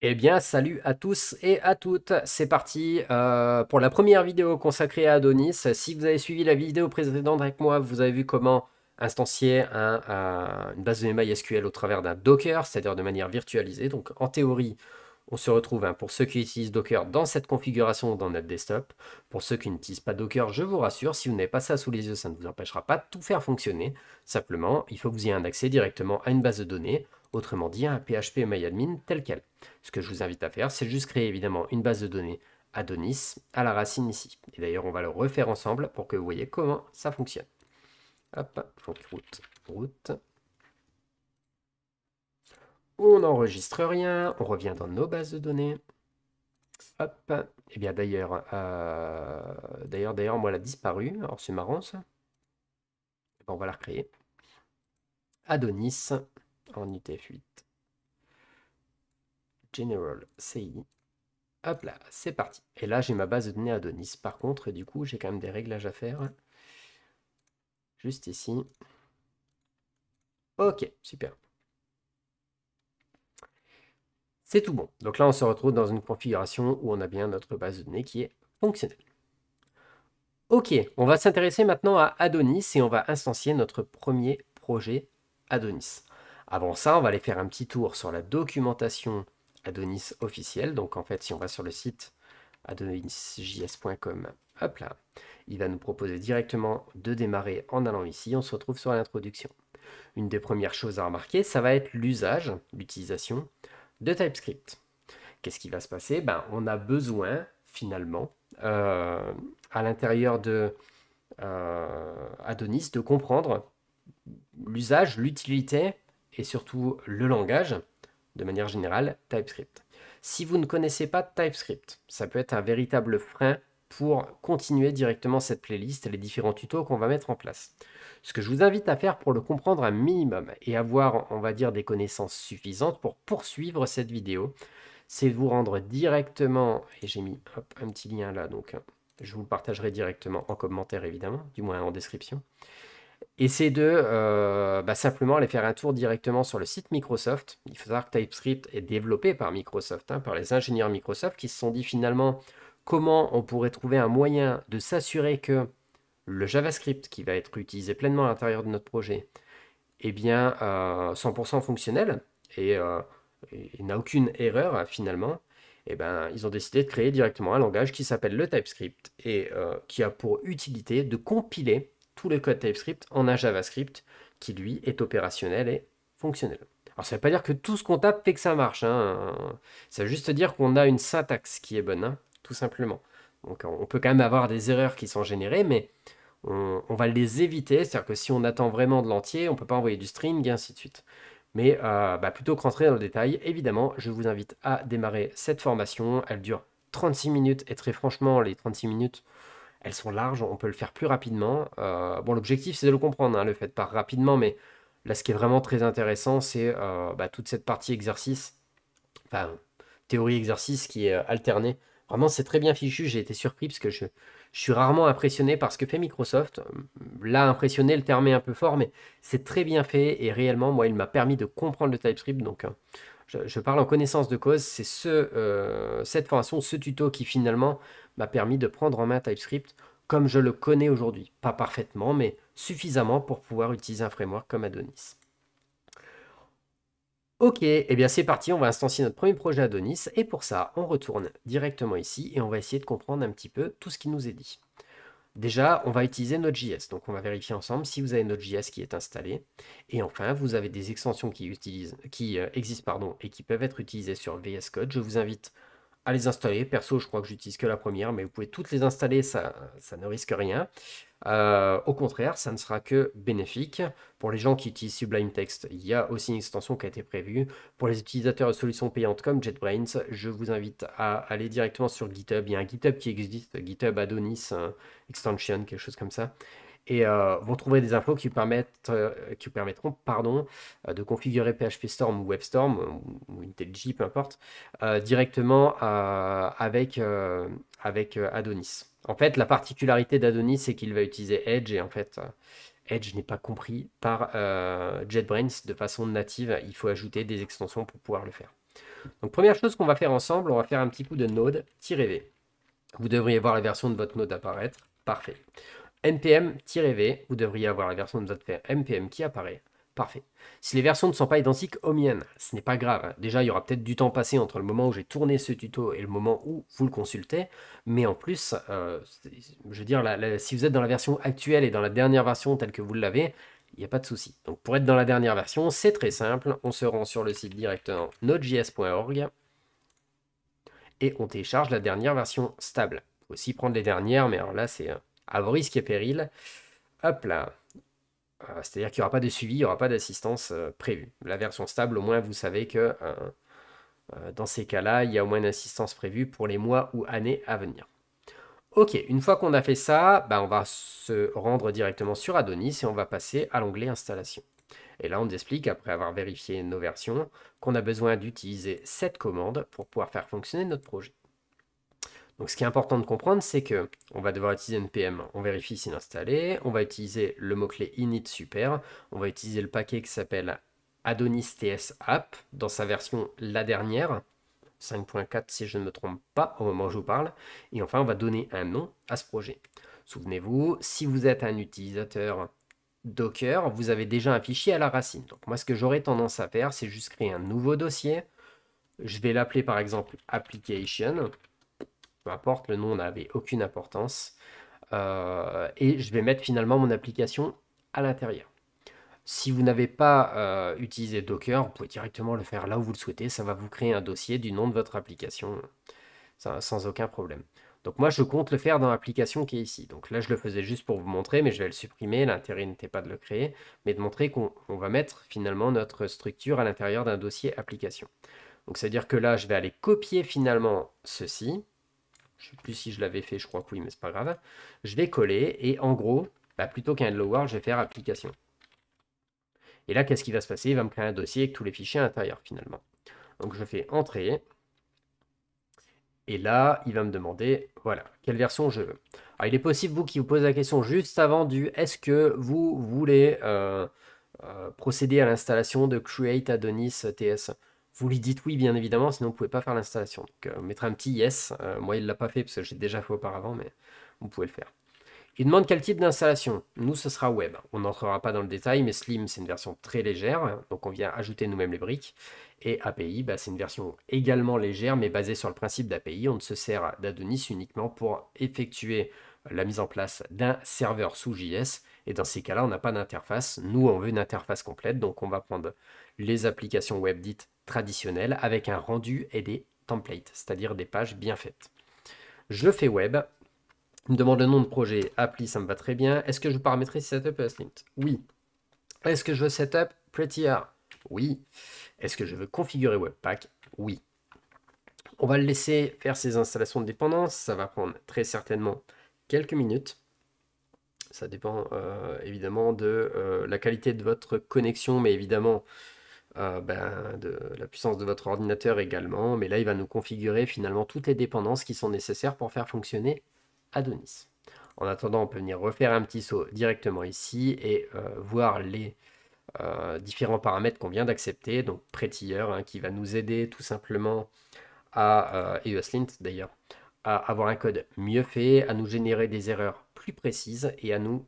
Eh bien, salut à tous et à toutes, c'est parti euh, pour la première vidéo consacrée à Adonis. Si vous avez suivi la vidéo précédente avec moi, vous avez vu comment instancier euh, une base de MySQL au travers d'un Docker, c'est-à-dire de manière virtualisée. Donc, en théorie, on se retrouve hein, pour ceux qui utilisent Docker dans cette configuration dans notre desktop. Pour ceux qui n'utilisent pas Docker, je vous rassure, si vous n'avez pas ça sous les yeux, ça ne vous empêchera pas de tout faire fonctionner. Simplement, il faut que vous ayez un accès directement à une base de données autrement dit un PHP myadmin tel quel. Ce que je vous invite à faire, c'est juste créer évidemment une base de données Adonis à la racine ici. Et d'ailleurs, on va le refaire ensemble pour que vous voyez comment ça fonctionne. Hop, donc route, route. On n'enregistre rien, on revient dans nos bases de données. Hop, et bien d'ailleurs, euh, d'ailleurs, d'ailleurs, moi, elle a disparu. Alors, c'est marrant, ça. Ben, on va la recréer. Adonis en utf 8 General CI. Hop là, c'est parti. Et là, j'ai ma base de données Adonis. Par contre, du coup, j'ai quand même des réglages à faire. Juste ici. Ok, super. C'est tout bon. Donc là, on se retrouve dans une configuration où on a bien notre base de données qui est fonctionnelle. Ok, on va s'intéresser maintenant à Adonis et on va instancier notre premier projet Adonis. Avant ça, on va aller faire un petit tour sur la documentation Adonis officielle. Donc en fait, si on va sur le site adonisjs.com, hop là, il va nous proposer directement de démarrer en allant ici. On se retrouve sur l'introduction. Une des premières choses à remarquer, ça va être l'usage, l'utilisation de TypeScript. Qu'est-ce qui va se passer ben, On a besoin finalement euh, à l'intérieur de euh, Adonis de comprendre l'usage, l'utilité et surtout le langage, de manière générale, TypeScript. Si vous ne connaissez pas TypeScript, ça peut être un véritable frein pour continuer directement cette playlist les différents tutos qu'on va mettre en place. Ce que je vous invite à faire pour le comprendre un minimum et avoir, on va dire, des connaissances suffisantes pour poursuivre cette vidéo, c'est de vous rendre directement, et j'ai mis un petit lien là, donc je vous le partagerai directement en commentaire évidemment, du moins en description, et c'est de euh, bah, simplement aller faire un tour directement sur le site Microsoft. Il faut savoir que TypeScript est développé par Microsoft, hein, par les ingénieurs Microsoft, qui se sont dit finalement comment on pourrait trouver un moyen de s'assurer que le JavaScript qui va être utilisé pleinement à l'intérieur de notre projet est eh bien 100% euh, fonctionnel euh, et, n'a aucune erreur hein, finalement. Eh ben, ils ont décidé de créer directement un langage qui s'appelle le TypeScript et qui a pour utilité de compiler tout le code TypeScript en un JavaScript qui, lui, est opérationnel et fonctionnel. Alors ça ne veut pas dire que tout ce qu'on tape fait que ça marche. Hein. Ça veut juste dire qu'on a une syntaxe qui est bonne, hein, tout simplement. Donc on peut quand même avoir des erreurs qui sont générées, mais on, va les éviter. C'est-à-dire que si on attend vraiment de l'entier, on ne peut pas envoyer du string, et ainsi de suite. Mais euh, bah, plutôt que rentrer dans le détail, évidemment, je vous invite à démarrer cette formation. Elle dure 36 minutes, et très franchement, les 36 minutes, elles sont larges, on peut le faire plus rapidement. Euh, bon, l'objectif, c'est de le comprendre, hein, le fait pas rapidement, mais là, ce qui est vraiment très intéressant, c'est euh, bah, toute cette partie exercice, enfin, théorie-exercice qui est euh, alternée. Vraiment, c'est très bien fichu, j'ai été surpris parce que je, suis rarement impressionné par ce que fait Microsoft. Hum, là, impressionné, le terme est un peu fort, mais c'est très bien fait et réellement, moi, il m'a permis de comprendre le TypeScript. Donc, je, parle en connaissance de cause. C'est ce, cette formation, ce tuto qui finalement m'a permis de prendre en main TypeScript comme je le connais aujourd'hui. Pas parfaitement, mais suffisamment pour pouvoir utiliser un framework comme Adonis. Ok, et eh bien c'est parti, on va instancier notre premier projet Adonis, et pour ça, on retourne directement ici, et on va essayer de comprendre un petit peu tout ce qui nous est dit. Déjà, on va utiliser Node.js, donc on va vérifier ensemble si vous avez Node.js qui est installé. Et enfin, vous avez des extensions qui, utilisent, qui euh, existent pardon, et qui peuvent être utilisées sur VS Code. Je vous invite les installer. Perso, je crois que j'utilise que la première, mais vous pouvez toutes les installer, ça, ça ne risque rien. Euh, au contraire, ça ne sera que bénéfique. Pour les gens qui utilisent Sublime Text, il y a aussi une extension qui a été prévue. Pour les utilisateurs de solutions payantes comme JetBrains, je vous invite à aller directement sur GitHub. Il y a un GitHub qui existe, GitHub Adonis euh, Extension, quelque chose comme ça. Et euh, vous trouverez des infos qui, vous euh, permettront pardon, euh, de configurer PHP Storm ou WebStorm ou, ou IntelliJ, peu importe, directement avec, avec Adonis. En fait, la particularité d'Adonis, c'est qu'il va utiliser Edge et en fait, Edge n'est pas compris par JetBrains de façon native. Il faut ajouter des extensions pour pouvoir le faire. Donc, première chose qu'on va faire ensemble, on va faire un petit coup de node-v. Vous devriez voir la version de votre node apparaître. Parfait npm-v, vous devriez avoir la version de votre faire npm qui apparaît. Parfait. Si les versions ne sont pas identiques aux miennes, ce n'est pas grave. Hein. Déjà, il y aura peut-être du temps passé entre le moment où j'ai tourné ce tuto et le moment où vous le consultez. Mais en plus, euh, je veux dire, si vous êtes dans la version actuelle et dans la dernière version telle que vous l'avez, il n'y a pas de souci. Donc pour être dans la dernière version, c'est très simple. On se rend sur le site directement nodejs.org et on télécharge la dernière version stable. Vous faut aussi prendre les dernières, mais alors là, c'est euh, à risques et péril. Hop là. Euh, c'est-à-dire qu'il n'y aura pas de suivi, il n'y aura pas d'assistance euh, prévue. La version stable, au moins, vous savez que euh, dans ces cas-là, il y a au moins une assistance prévue pour les mois ou années à venir. Ok, une fois qu'on a fait ça, bah, on va se rendre directement sur Adonis et on va passer à l'onglet installation. Et là, on explique, après avoir vérifié nos versions, qu'on a besoin d'utiliser cette commande pour pouvoir faire fonctionner notre projet. Donc ce qui est important de comprendre, c'est que on va devoir utiliser npm, on vérifie s'il est installé, on va utiliser le mot-clé init super, on va utiliser le paquet qui s'appelle Adonis TS app dans sa version la dernière, 5.4 si je ne me trompe pas au moment où je vous parle, et enfin on va donner un nom à ce projet. Souvenez-vous, si vous êtes un utilisateur Docker, vous avez déjà un fichier à la racine. Donc moi ce que j'aurais tendance à faire, c'est juste créer un nouveau dossier. Je vais l'appeler par exemple application peu importe, le nom n'avait aucune importance. Euh, et je vais mettre finalement mon application à l'intérieur. Si vous n'avez pas euh, utilisé Docker, vous pouvez directement le faire là où vous le souhaitez. Ça va vous créer un dossier du nom de votre application sans aucun problème. Donc moi, je compte le faire dans l'application qui est ici. Donc là, je le faisais juste pour vous montrer, mais je vais le supprimer. L'intérêt n'était pas de le créer, mais de montrer qu'on va mettre finalement notre structure à l'intérieur d'un dossier application. Donc c'est-à-dire que là, je vais aller copier finalement ceci. Je sais plus si je l'avais fait, je crois que oui, mais c'est pas grave. Je vais coller et en gros, bah, plutôt qu'un lower, je vais faire application. Et là, qu'est-ce qui va se passer Il va me créer un dossier avec tous les fichiers à l'intérieur finalement. Donc je fais entrer. Et là, il va me demander, voilà, quelle version je veux. Alors, il est possible, vous, qui vous posez la question juste avant du est-ce que vous voulez euh, euh, procéder à l'installation de Create Adonis TS vous lui dites oui, bien évidemment, sinon vous ne pouvez pas faire l'installation. Donc, vous euh, mettrez un petit yes. Euh, moi, il ne l'a pas fait parce que j'ai déjà fait auparavant, mais vous pouvez le faire. Il demande quel type d'installation. Nous, ce sera web. On n'entrera pas dans le détail, mais Slim, c'est une version très légère, donc on vient ajouter nous-mêmes les briques. Et API, bah, c'est une version également légère, mais basée sur le principe d'API. On ne se sert d'Adonis uniquement pour effectuer la mise en place d'un serveur sous JS. Et dans ces cas-là, on n'a pas d'interface. Nous, on veut une interface complète, donc on va prendre les applications web dites traditionnel avec un rendu et des templates, c'est-à-dire des pages bien faites. Je fais web. Il me demande le nom de projet, appli, ça me va très bien. Est-ce que je veux paramétrer setup Oui. Est-ce que je veux setup PrettyR Oui. Est-ce que je veux configurer Webpack Oui. On va le laisser faire ses installations de dépendance. Ça va prendre très certainement quelques minutes. Ça dépend euh, évidemment de euh, la qualité de votre connexion, mais évidemment, euh, ben, de la puissance de votre ordinateur également. Mais là, il va nous configurer finalement toutes les dépendances qui sont nécessaires pour faire fonctionner Adonis. En attendant, on peut venir refaire un petit saut directement ici et euh, voir les euh, différents paramètres qu'on vient d'accepter. Donc Prettier hein, qui va nous aider tout simplement à, et d'ailleurs, à avoir un code mieux fait, à nous générer des erreurs plus précises et à nous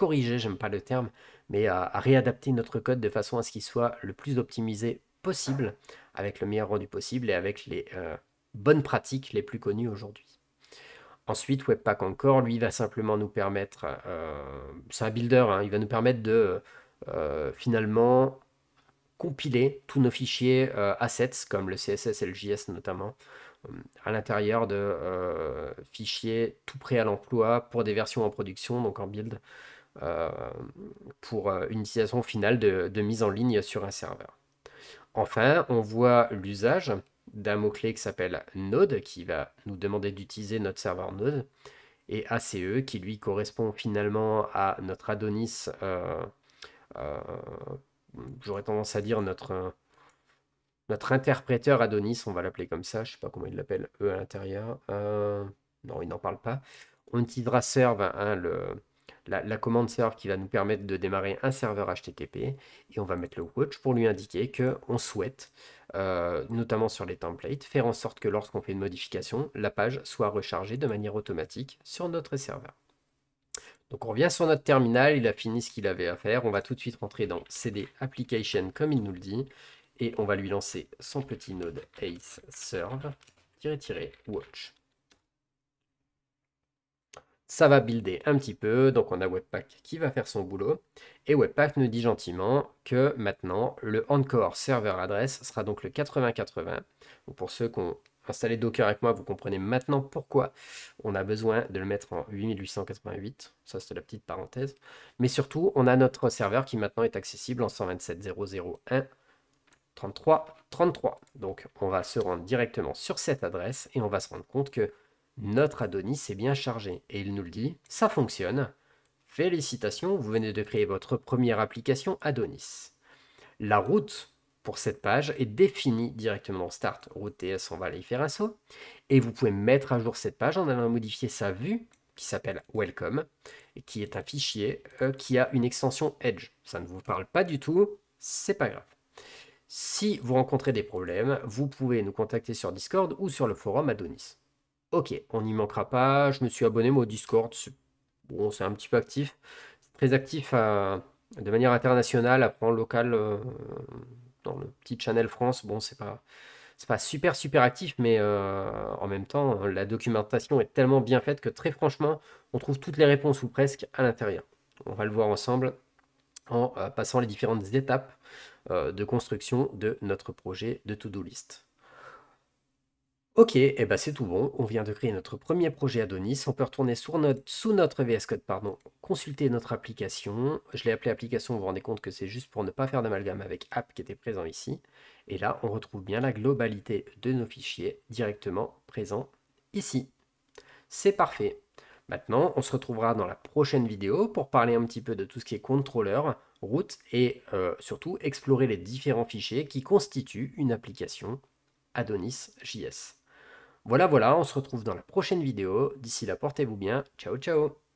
corriger, j'aime pas le terme, mais à, réadapter notre code de façon à ce qu'il soit le plus optimisé possible, avec le meilleur rendu possible et avec les euh, bonnes pratiques les plus connues aujourd'hui. Ensuite, Webpack Encore, lui, va simplement nous permettre, euh, c'est un builder, hein, il va nous permettre de euh, finalement compiler tous nos fichiers assets, comme le CSS et le JS notamment, à l'intérieur de fichiers tout prêts à l'emploi pour des versions en production, donc en build, euh, pour euh, une utilisation finale de, mise en ligne sur un serveur. Enfin, on voit l'usage d'un mot-clé qui s'appelle Node, qui va nous demander d'utiliser notre serveur Node, et ACE, qui lui correspond finalement à notre Adonis, euh, j'aurais tendance à dire notre, notre interpréteur Adonis, on va l'appeler comme ça, je ne sais pas comment il l'appelle, E à l'intérieur. non, il n'en parle pas. On utilisera Serve, hein, le, la, commande serve qui va nous permettre de démarrer un serveur HTTP et on va mettre le watch pour lui indiquer qu'on souhaite, euh, notamment sur les templates, faire en sorte que lorsqu'on fait une modification, la page soit rechargée de manière automatique sur notre serveur. Donc on revient sur notre terminal, il a fini ce qu'il avait à faire, on va tout de suite rentrer dans CD Application comme il nous le dit, et on va lui lancer son petit node ace serve-watch ça va builder un petit peu, donc on a Webpack qui va faire son boulot, et Webpack nous dit gentiment que maintenant le encore serveur adresse sera donc le 8080. pour ceux qui ont installé Docker avec moi, vous comprenez maintenant pourquoi on a besoin de le mettre en 8888, ça c'est la petite parenthèse, mais surtout on a notre serveur qui maintenant est accessible en 127.0.0.1 33 33. Donc on va se rendre directement sur cette adresse et on va se rendre compte que notre Adonis est bien chargé et il nous le dit, ça fonctionne. Félicitations, vous venez de créer votre première application Adonis. La route pour cette page est définie directement en Start, route TS, on va aller faire un saut. Et vous pouvez mettre à jour cette page en allant modifier sa vue qui s'appelle Welcome et qui est un fichier euh, qui a une extension Edge. Ça ne vous parle pas du tout, c'est pas grave. Si vous rencontrez des problèmes, vous pouvez nous contacter sur Discord ou sur le forum Adonis. Ok, on n'y manquera pas. Je me suis abonné au Discord. Bon, c'est un petit peu actif. Très actif de manière internationale. Après, en local, euh, dans le petit channel France, bon, c'est pas. pas super super actif, mais euh, en même temps, la documentation est tellement bien faite que très franchement, on trouve toutes les réponses ou presque à l'intérieur. On va le voir ensemble en euh, passant les différentes étapes de construction de notre projet de to-do list. Ok, et eh ben c'est tout bon. On vient de créer notre premier projet Adonis. On peut retourner sur sous notre VS Code, pardon, consulter notre application. Je l'ai appelé application, vous vous rendez compte que c'est juste pour ne pas faire d'amalgame avec app qui était présent ici. Et là, on retrouve bien la globalité de nos fichiers directement présents ici. C'est parfait. Maintenant, on se retrouvera dans la prochaine vidéo pour parler un petit peu de tout ce qui est contrôleur, route et euh, surtout explorer les différents fichiers qui constituent une application Adonis JS. Voilà, voilà, on se retrouve dans la prochaine vidéo. D'ici là, portez-vous bien. Ciao, ciao